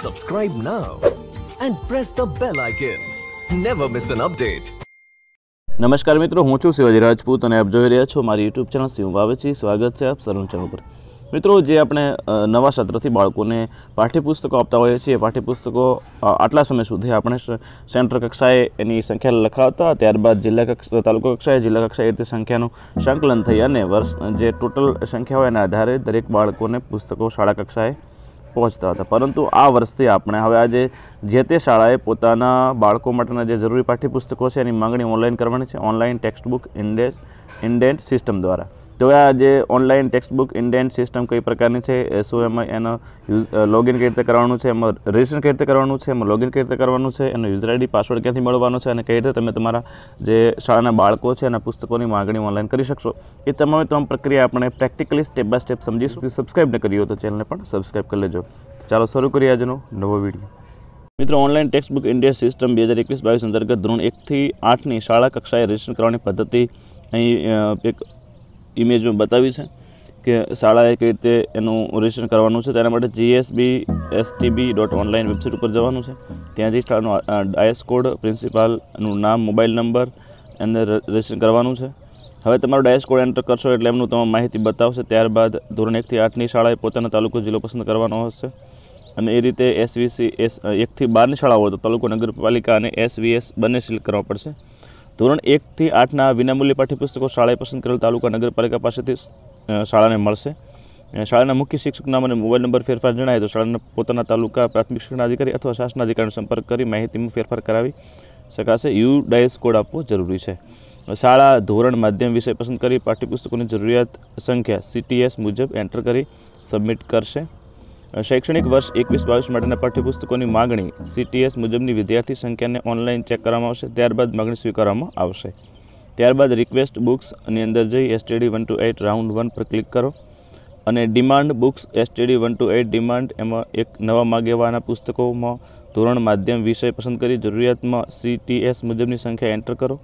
Subscribe now and press the bell icon. Never miss an update. નમસ્કાર મિત્રો હું છું શિવાજી રાજપૂત અને આપ જોઈ રહ્યા છો મારી યુટ્યુબ ચેનલ શિવ બાવેચી સ્વાગત છે આપ સલૂન ચેનલ પર મિત્રો જે આપણે નવા સત્રથી બાળકોને પાઠ્યપુસ્તકો આપતા હોઈએ છીએ પાઠ્યપુસ્તકો આટલા સમય સુધી આપણે સેન્ટર કક્ષાએ એની સંખ્યા લખાવતા ત્યારબાદ જિલ્લા કક્ષા તાલુકા કક્ષાએ જિલ્લા કક્ષાએ તે સંખ્યાનું સંકલન થઈ અને વર્ષ જે ટોટલ સંખ્યા હોય એના આધારે દરેક બાળકોને પુસ્તકો શાળા કક્ષાએ પહોંચતા હતા પરંતુ આ વર્ષથી આપણે હવે આજે જે તે શાળાએ પોતાના બાળકો માટેના જે જરૂરી પાઠ્યપુસ્તકો છે એની માંગણી ઓનલાઈન કરવાની છે online text book index indent system દ્વારા તો આ જે ઓનલાઈન ટેક્સ્ટબુક ઇન્ડિયન સિસ્ટમ કઈ પ્રકારની છે શું એમાં એનો લોગિન કઈ રીતે કરવાનું છે એમાં રજિસ્ટ્રેશન કઈ રીતે કરવાનું છે એમાં લોગિન કઈ રીતે કરવાનું છે એનો યુઝર આઈડી પાસવર્ડ ક્યાંથી મળવાનો છે અને કઈ રીતે તમે તમારા જે શાળાના બાળકો છે એના પુસ્તકોની માગણી ઓનલાઈન કરી શકશો એ તમામે તમામ પ્રક્રિયા આપણે પ્રેક્ટિકલી સ્ટેપ બાય સ્ટેપ સમજીશું સબસ્ક્રાઈબ ન કરી હોય તો ચેનલને પણ સબસ્ક્રાઈબ કરી લેજો ચાલો શરૂ કરીએ આજનો નવો વિડીયો મિત્રો online textbook book India system બે હજાર એકવીસ બાવીસ અંતર્ગત ધોરણ એકથી આઠની શાળા કક્ષાએ રજિસ્ટ્રેશન કરવાની પદ્ધતિ અહીં એક ઇમેજ મેં બતાવી છે કે શાળાએ કઈ રીતે એનું રજિસ્ટ્રેશન કરવાનું છે તેના માટે GSB STB dot online website ઉપર જવાનું છે ત્યાં જઈ શાળાનો આઈએસ કોડ પ્રિન્સિપાલનું નામ મોબાઈલ નંબર એને રજિસ્ટ્રેશન કરવાનું છે હવે તમારો ડાયસ કોડ એન્ટર કરશો એટલે એમનું તમામ માહિતી બતાવશે ત્યારબાદ ધોરણ એકથી આઠની શાળાએ પોતાનો તાલુકો જિલ્લો પસંદ કરવાનો હશે અને એ રીતે એસવીસી એસ એકથી બારની શાળાઓ તો તાલુકો નગરપાલિકા અને એસવીએસ બંને સિલેક્ટ કરવા પડશે ધોરણ એકથી આઠના વિનામૂલ્ય પાઠ્યપુસ્તકો શાળાએ પસંદ કરેલ તાલુકા નગરપાલિકા પાસેથી શાળાને મળશે શાળાના મુખ્ય શિક્ષક નામ અને મોબાઈલ નંબર ફેરફાર જણાય તો શાળાના પોતાના તાલુકા પ્રાથમિક શિક્ષણ અધિકારી અથવા શાસન અધિકારીનો સંપર્ક કરી માહિતીમાં ફેરફાર કરાવી શકાશે યુ ડાયસ કોડ આપવો જરૂરી છે શાળા ધોરણ માધ્યમ વિષય પસંદ કરી પાઠ્યપુસ્તકોની જરૂરિયાત સંખ્યા સીટીએસ મુજબ એન્ટર કરી સબમિટ કરશે શૈક્ષણિક વર્ષ એકવીસ બાવીસ માટેના પાઠ્યપુસ્તકોની માગણી સીટીએસ મુજબની વિદ્યાર્થી સંખ્યાને ઓનલાઈન ચેક કરવામાં આવશે ત્યારબાદ માગણી સ્વીકારવામાં આવશે ત્યારબાદ રિક્વેસ્ટ બુક્સની અંદર જઈ STD one to eight round one પર ક્લિક કરો અને demand books STD one to eight demand એમાં એક નવા માગેવાના પુસ્તકોમાં ધોરણ માધ્યમ વિષય પસંદ કરી જરૂરિયાતમાં સીટીએસ મુજબની સંખ્યા એન્ટર કરો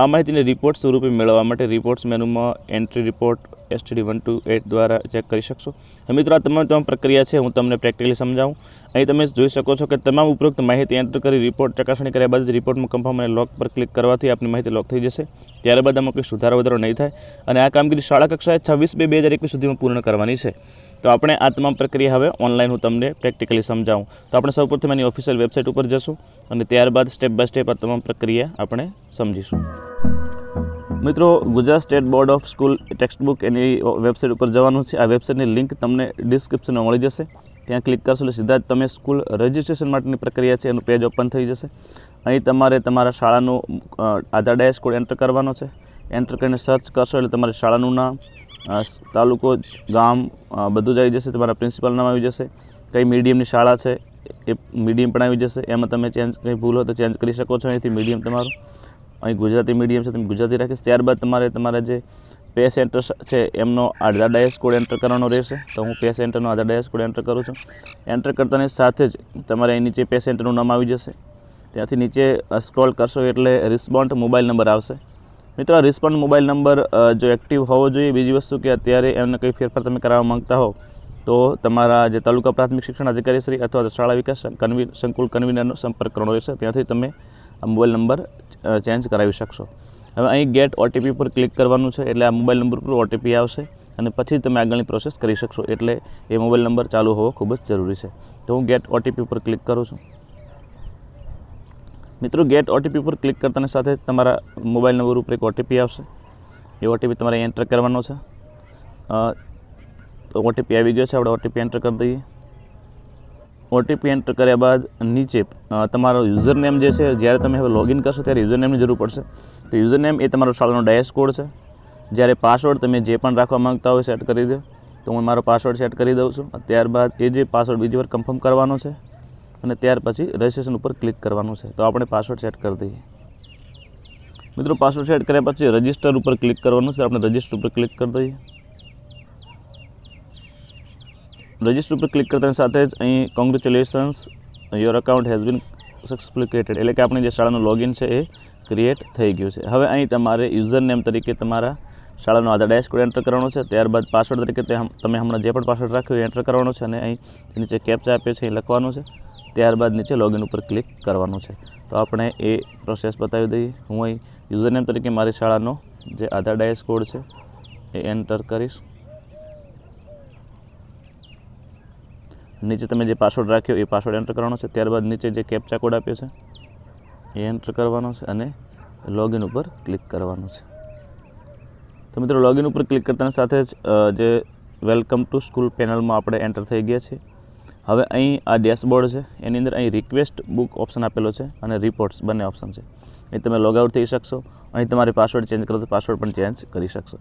આ માહિતીને રિપોર્ટ સ્વરૂપે મેળવવા માટે રિપોર્ટ્સ મેનુમાં entry report STD one to eight દ્વારા ચેક કરી શકશો મિત્રો આ તમામ તમામ પ્રક્રિયા છે હું તમને પ્રેક્ટિકલી સમજાવું અહીં તમે જોઈ શકો છો કે તમામ ઉપરોક્ત માહિતી એન્ટર કરી રિપોર્ટ ચકાસણી કર્યા બાદ રિપોર્ટમાં કન્ફર્મ અને લોક પર ક્લિક કરવાથી આપની માહિતી લોક થઈ જશે ત્યારબાદ આમાં કોઈ સુધારો વધારો નહીં થાય અને આ કામગીરી શાળા કક્ષાએ છવ્વીસ બે બે સુધીમાં પૂર્ણ કરવાની છે તો આપણે આ તમામ પ્રક્રિયા હવે ઓનલાઈન હું તમને પ્રેક્ટિકલી સમજાવું તો આપણે સૌપ્રથમ એની ઓફિશિયલ વેબસાઇટ ઉપર જશું અને ત્યારબાદ સ્ટેપ બાય સ્ટેપ આ તમામ પ્રક્રિયા આપણે સમજીશું મિત્રો Gujarat state board of school textbook એની વેબસાઇટ ઉપર જવાનું છે આ વેબસાઇટની લિંક તમને ડિસ્ક્રિપ્શનમાં મળી જશે ત્યાં ક્લિક કરશો એટલે સીધા જ તમે સ્કૂલ રજિસ્ટ્રેશન માટેની પ્રક્રિયા છે એનું પેજ ઓપન થઈ જશે અહીં તમારે તમારા શાળાનું આધાર ડેશ કોડ એન્ટર કરવાનો છે એન્ટર કરીને સર્ચ કરશો એટલે તમારે શાળાનું નામ તાલુકો ગામ બધું જ આવી જશે તમારા પ્રિન્સિપાલ નામ આવી જશે કઈ મીડિયમની શાળા છે એ મીડિયમ પણ આવી જશે એમાં તમે ચેન્જ કંઈ ભૂલ હોય તો ચેન્જ કરી શકો છો અહીંથી મીડિયમ તમારું અહીં ગુજરાતી મીડિયમ છે તમે ગુજરાતી રાખીશ ત્યારબાદ તમારે તમારા જે પે સેન્ટર છે એમનો આધાર ડાયસ કોડ એન્ટર કરવાનો રહેશે તો હું પે સેન્ટરનો આધાર ડાયસ કોડ એન્ટર કરું છું એન્ટર કરતાની સાથે જ તમારે અહીં નીચે પે સેન્ટરનું નામ આવી જશે ત્યાંથી નીચે સ્ક્રોલ કરશો એટલે રિસ્પોન્ડ મોબાઈલ નંબર આવશે મિત્રો રિસ્પોન્ડ મોબાઈલ નંબર જો એક્ટિવ હોવો જોઈએ બીજી વસ્તુ કે અત્યારે એમને કંઈ ફેરફાર તમે કરાવવા માગતા હો તો તમારા જે તાલુકા પ્રાથમિક શિક્ષણ અધિકારી શ્રી અથવા શાળા વિકાસ કન્વી સંકુલ કન્વીનરનો સંપર્ક કરવાનો રહેશે ત્યાંથી તમે આ મોબાઈલ નંબર ચેન્જ કરાવી શકશો હવે અહીં ગેટ ઓટીપી પર ક્લિક કરવાનું છે એટલે આ મોબાઈલ નંબર પર ઓટીપી આવશે અને પછી તમે આગળની પ્રોસેસ કરી શકશો એટલે એ મોબાઈલ નંબર ચાલુ હોવો ખૂબ જ જરૂરી છે તો હું ગેટ ઓટીપી પર ક્લિક કરું છું મિત્રો ગેટ ઓટીપી પર ક્લિક કરતાની સાથે તમારા મોબાઈલ નંબર ઉપર એક ઓટીપી આવશે એ ઓટીપી તમારે એન્ટર કરવાનો છે તો ઓટીપી આવી ગયો છે આપણે ઓટીપી એન્ટર કરી દઈએ ઓટીપી એન્ટર કર્યા બાદ નીચે તમારો યુઝર નેમ જે છે જ્યારે તમે હવે લોગિન કરશો ત્યારે યુઝર નેમની જરૂર પડશે તો યુઝર નેમ એ તમારો શાળાનો ડેશ કોડ છે જ્યારે પાસવર્ડ તમે જે પણ રાખવા માગતા હોય સેટ કરી દો તો હું મારો પાસવર્ડ સેટ કરી દઉં છું ત્યારબાદ એ જે પાસવર્ડ બીજી વાર કન્ફર્મ કરવાનો છે અને ત્યાર પછી રજિસ્ટ્રેશન ઉપર ક્લિક કરવાનું છે તો આપણે પાસવર્ડ સેટ કરી દઈએ મિત્રો પાસવર્ડ સેટ કર્યા પછી રજિસ્ટર ઉપર ક્લિક કરવાનું છે આપણે રજિસ્ટર ઉપર ક્લિક કરી દઈએ રજિસ્ટર ઉપર ક્લિક કરતાની સાથે જ અહીં congratulations your account has been successfully created એટલે કે આપણી જે શાળાનું લોગિન છે એ ક્રિએટ થઈ ગયું છે હવે અહીં તમારે યુઝર નેમ તરીકે તમારા શાળાનો આધાર ડેશ કોડ એન્ટર કરવાનો છે ત્યારબાદ પાસવર્ડ તરીકે તમે હમણાં જે પણ પાસવર્ડ રાખ્યો એન્ટર કરવાનો છે અને અહીં નીચે કેપ્ચા આપ્યો છે એ લખવાનું છે ત્યારબાદ નીચે લોગિન ઉપર ક્લિક કરવાનું છે તો આપણે એ પ્રોસેસ બતાવી દઈએ હું અહીં યુઝરનેમ તરીકે મારી શાળાનો જે આધાર ડાયસ કોડ છે એ એન્ટર કરીશ નીચે તમે જે પાસવર્ડ રાખ્યો એ પાસવર્ડ એન્ટર કરવાનો છે ત્યારબાદ નીચે જે કેપ્ચા કોડ આપ્યો છે એ એન્ટર કરવાનો છે અને લોગિન ઉપર ક્લિક કરવાનું છે તો મિત્રો લોગિન ઉપર ક્લિક કરતાની સાથે જ જે વેલકમ ટુ સ્કૂલ પેનલમાં આપણે એન્ટર થઈ ગયા છીએ હવે અહીં આ ડેશબોર્ડ છે એની અંદર અહીં રિક્વેસ્ટ બુક ઓપ્શન આપેલો છે અને રિપોર્ટ્સ બંને ઓપ્શન છે અહીં તમે લોગઆઉટ થઈ શકશો અહીં તમારે પાસવર્ડ ચેન્જ કરો તો પાસવર્ડ પણ ચેન્જ કરી શકશો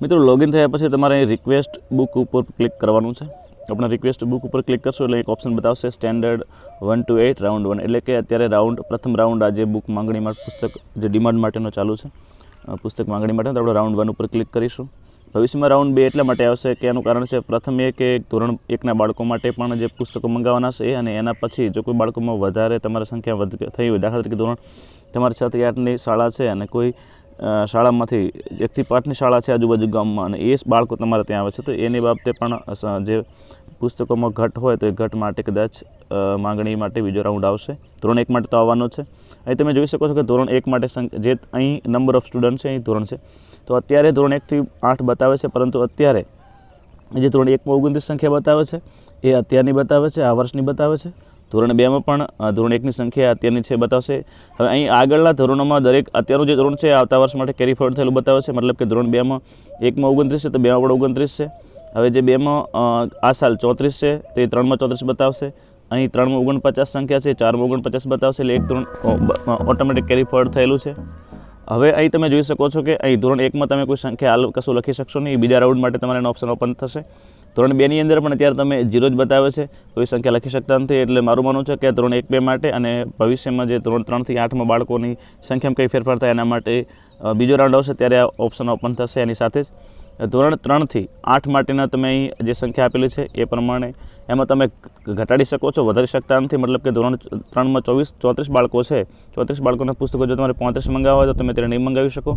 મિત્રો લોગિન થયા પછી તમારે અહીં રિક્વેસ્ટ બુક ઉપર ક્લિક કરવાનું છે આપણે રિક્વેસ્ટ બુક ઉપર ક્લિક કરશો એટલે એક ઓપ્શન બતાવશે standard one to eight round one એટલે કે અત્યારે રાઉન્ડ પ્રથમ રાઉન્ડ આ જે બુક માંગણી પુસ્તક જે ડિમાન્ડ માટેનો ચાલુ છે પુસ્તક માંગણી માટે તો આપણે રાઉન્ડ વન ઉપર ક્લિક કરીશું ભવિષ્યમાં રાઉન્ડ બે એટલા માટે આવશે કે એનું કારણ છે પ્રથમ એ કે ધોરણ એકના બાળકો માટે પણ જે પુસ્તકો મંગાવવાના છે અને એના પછી જો કોઈ બાળકોમાં વધારે તમારી સંખ્યા વધ થઈ હોય દાખલા તરીકે ધોરણ તમારે છ થી આઠની શાળા છે અને કોઈ શાળામાંથી એકથી પાંચની શાળા છે આજુબાજુ ગામમાં અને એ બાળકો તમારે ત્યાં આવે છે તો એની બાબતે પણ જે પુસ્તકોમાં ઘટ હોય તો એ ઘટ માટે કદાચ માગણી માટે બીજો રાઉન્ડ આવશે ધોરણ એક માટે તો આવવાનો છે અહીં તમે જોઈ શકો છો કે ધોરણ એક માટે જે અહીં નંબર ઓફ સ્ટુડન્ટ છે અહીં ધોરણ છે તો અત્યારે ધોરણ એકથી આઠ બતાવે છે પરંતુ અત્યારે જે ધોરણ એકમાં ઓગણત્રીસ સંખ્યા બતાવે છે એ અત્યારની બતાવે છે આ વર્ષની બતાવે છે ધોરણ બેમાં પણ ધોરણ એકની સંખ્યા અત્યારની છે બતાવશે હવે અહીં આગળના ધોરણોમાં દરેક અત્યારનું જે ધોરણ છે આવતા વર્ષ માટે કેરી ફોરવર્ડ થયેલું બતાવે છે મતલબ કે ધોરણ બેમાં એકમાં ઓગણત્રીસ છે તો બેમાં પણ ઓગણત્રીસ છે હવે જે બેમાં આ સાલ ચોત્રીસ છે તે ત્રણમાં ચોત્રીસ બતાવશે અહીં ત્રણમાં ઓગણપચાસ સંખ્યા છે ચારમાં ઓગણપચાસ બતાવશે એટલે એક ધોરણ ઓટોમેટિક કેરી ફોરવર્ડ થયેલું છે હવે અહીં તમે જોઈ શકો છો કે અહીં ધોરણ એકમાં તમે કોઈ સંખ્યા હાલ કશું લખી શકશો નહીં બીજા રાઉન્ડ માટે તમારે એનો ઓપ્શન ઓપન થશે ધોરણ બેની અંદર પણ અત્યારે તમે ઝીરો જ બતાવે છે કોઈ સંખ્યા લખી શકતા નથી એટલે મારું માનવું છે કે ધોરણ એક બે માટે અને ભવિષ્યમાં જે ધોરણ ત્રણથી આઠમાં બાળકોની સંખ્યામાં કંઈ ફેરફાર થાય એના માટે બીજો રાઉન્ડ આવશે ત્યારે આ ઓપ્શન ઓપન થશે એની સાથે જ ધોરણ ત્રણથી આઠ માટેના તમે અહીં જે સંખ્યા આપેલી છે એ પ્રમાણે એમાં તમે ઘટાડી શકો છો વધારી શકતા નથી મતલબ કે ધોરણ ત્રણમાં ચોવીસ ચોત્રીસ બાળકો છે ચોત્રીસ બાળકોના પુસ્તકો જો તમારે પાંત્રીસ મંગાવવા હોય તો તમે તેને નહીં મંગાવી શકો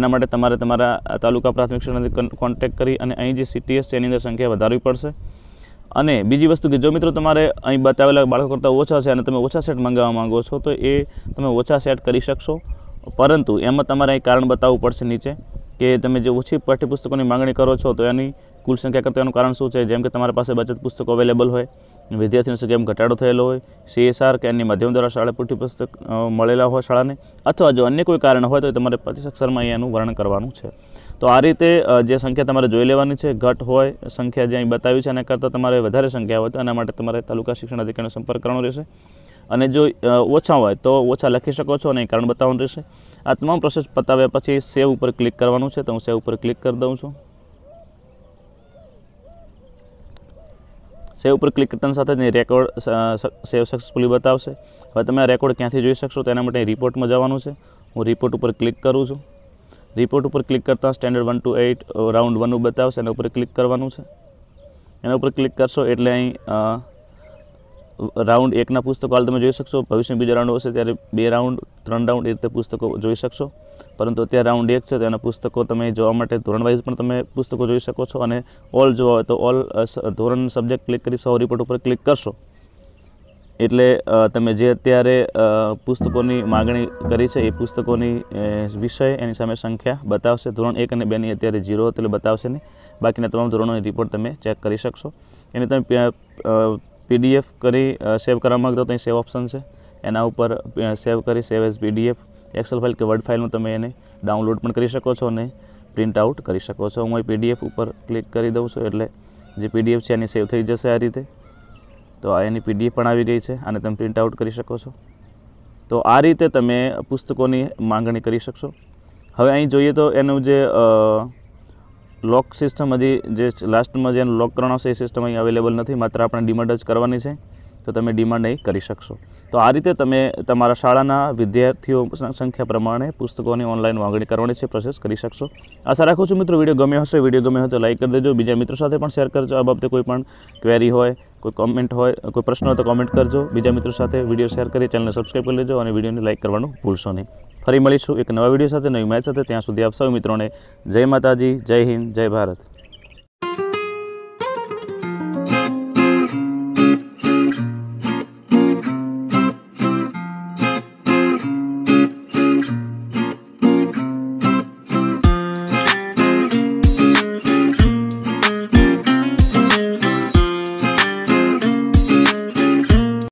એના માટે તમારે તમારા તાલુકા પ્રાથમિક શિક્ષણાધિકારી કોન્ટેક્ટ કરી અને અહીં જે સીટીએસ છે એની અંદર સંખ્યા વધારવી પડશે અને બીજી વસ્તુ કે જો મિત્રો તમારે અહીં બતાવેલા બાળકો કરતાં ઓછા છે અને તમે ઓછા સેટ મંગાવવા માગો છો તો એ તમે ઓછા સેટ કરી શકશો પરંતુ એમાં તમારે અહીં કારણ બતાવવું પડશે નીચે કે તમે જે ઓછી પાઠ્યપુસ્તકોની માગણી કરો છો તો એની કુલ સંખ્યા કરતા એનું કારણ શું છે જેમ કે તમારા પાસે બચત પુસ્તકો અવેલેબલ હોય વિદ્યાર્થીનો સંખ્યામાં ઘટાડો થયેલો હોય સીએસઆર કે એની માધ્યમ દ્વારા શાળા પૂરતી પુસ્તક મળેલા હોય શાળાને અથવા જો અન્ય કોઈ કારણ હોય તો તમારે પચીસ અક્ષરમાં અહીંયાનું વર્ણન કરવાનું છે તો આ રીતે જે સંખ્યા તમારે જોઈ લેવાની છે ઘટ હોય સંખ્યા જે અહીં બતાવી છે એના કરતાં તમારે વધારે સંખ્યા હોય તો એના માટે તમારે તાલુકા શિક્ષણ અધિકારીનો સંપર્ક કરવાનો રહેશે અને જો ઓછા હોય તો ઓછા લખી શકો છો અને કારણ બતાવવાનું રહેશે આ તમામ પ્રોસેસ પતાવ્યા પછી સેવ ઉપર ક્લિક કરવાનું છે તો હું સેવ ઉપર ક્લિક કરી દઉં છું સેવ ઉપર ક્લિક કરતાની સાથે જ રેકોર્ડ સેવ સક્સેસફુલી બતાવશે હવે તમે આ રેકોર્ડ ક્યાંથી જોઈ શકશો તેના માટે રિપોર્ટમાં જવાનું છે હું રિપોર્ટ ઉપર ક્લિક કરું છું રિપોર્ટ ઉપર ક્લિક કરતાં standard one to eight round વનનું બતાવશે એના ઉપર ક્લિક કરવાનું છે એના ઉપર ક્લિક કરશો એટલે અહીં રાઉન્ડ એકના પુસ્તકો હાલ તમે જોઈ શકશો ભવિષ્યમાં બીજા રાઉન્ડ હશે ત્યારે બે રાઉન્ડ ત્રણ રાઉન્ડ એ રીતે પુસ્તકો જોઈ શકશો પરંતુ અત્યારે રાઉન્ડ એક છે તો એના પુસ્તકો તમે જોવા માટે ધોરણ વાઇઝ પણ તમે પુસ્તકો જોઈ શકો છો અને ઓલ જોવા હોય તો ઓલ ધોરણ સબ્જેક્ટ ક્લિક કરી સૌ રિપોર્ટ ઉપર ક્લિક કરશો એટલે તમે જે અત્યારે પુસ્તકોની માગણી કરી છે એ પુસ્તકોની વિષય એની સામે સંખ્યા બતાવશે ધોરણ એક અને બેની અત્યારે ઝીરો એટલે બતાવશે નહીં બાકીના તમામ ધોરણોની રિપોર્ટ તમે ચેક કરી શકશો એને તમે પીડીએફ કરી સેવ કરવા માગતો તો અહીં સેવ ઓપ્શન છે એના ઉપર સેવ કરી save as PDF Excel file કે વર્ડ ફાઇલનું તમે એને ડાઉનલોડ પણ કરી શકો છો અને પ્રિન્ટ આઉટ કરી શકો છો હું અહીં પીડીએફ ઉપર ક્લિક કરી દઉં છું એટલે જે પીડીએફ છે એની સેવ થઈ જશે આ રીતે તો આ એની પીડીએફ પણ આવી ગઈ છે અને તમે પ્રિન્ટ આઉટ કરી શકો છો તો આ રીતે તમે પુસ્તકોની માંગણી કરી શકશો હવે અહીં જોઈએ તો એનું જે લોક સિસ્ટમ હજી જે લાસ્ટમાં જે લોક કરવાનો છે એ સિસ્ટમ અહીં અવેલેબલ નથી માત્ર આપણે ડિમોટ જ કરવાની છે તો તમે ડિમાન્ડ નહીં કરી શકશો તો આ રીતે તમે તમારા શાળાના વિદ્યાર્થીઓ સંખ્યા પ્રમાણે પુસ્તકોની ઓનલાઈન માંગણી કરવાની છે પ્રોસેસ કરી શકશો આશા રાખું છું મિત્રો વિડીયો ગમે હશે વિડીયો ગમે હોય તો લાઇક કરી દેજો બીજા મિત્રો સાથે પણ શેર કરજો આ બાબતે કોઈ પણ ક્વેરી હોય કોઈ કોમેન્ટ હોય કોઈ પ્રશ્ન હોય તો કોમેન્ટ કરજો બીજા મિત્રો સાથે વિડીયો શેર કરી ચેનલને સબસ્ક્રાઈબ કરી લેજો અને વિડીયોને લાઇક કરવાનું ભૂલશો નહીં ફરી મળીશું એક નવા વિડીયો સાથે નવી મેચ સાથે ત્યાં સુધી આપશો સૌ મિત્રોને જય માતાજી જય હિન્દ જય ભારત